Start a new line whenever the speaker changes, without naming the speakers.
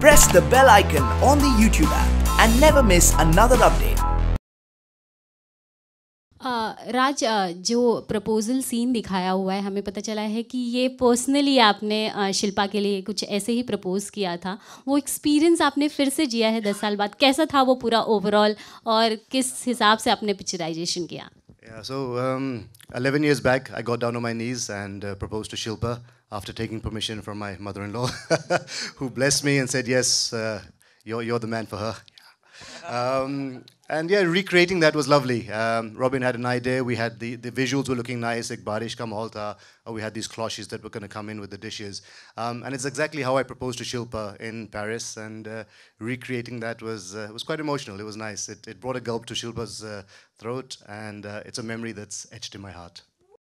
press the bell icon on the YouTube app and never miss another update.
राज जो proposal scene दिखाया हुआ है हमें पता चला है कि ये पर्सनली आपने शिल्पा के लिए कुछ ऐसे ही प्रपोज किया था वो एक्सपीरियंस आपने फिर से जिया है दस साल बाद कैसा था वो पूरा ओवरऑल और किस हिसाब से आपने पिक्चराइजेशन किया
Yeah, so um, 11 years back, I got down on my knees and uh, proposed to Shilpa after taking permission from my mother in law, who blessed me and said, Yes, uh, you're, you're the man for her. Um, and yeah, recreating that was lovely. Um, Robin had an idea. We had the, the visuals were looking nice, like Barish Kam Holta. Uh, we had these cloches that were going to come in with the dishes. Um, and it's exactly how I proposed to Shilpa in Paris. And uh, recreating that was uh, was quite emotional. It was nice. It, it brought a gulp to Shilpa's uh, throat. And uh, it's a memory that's etched in my heart.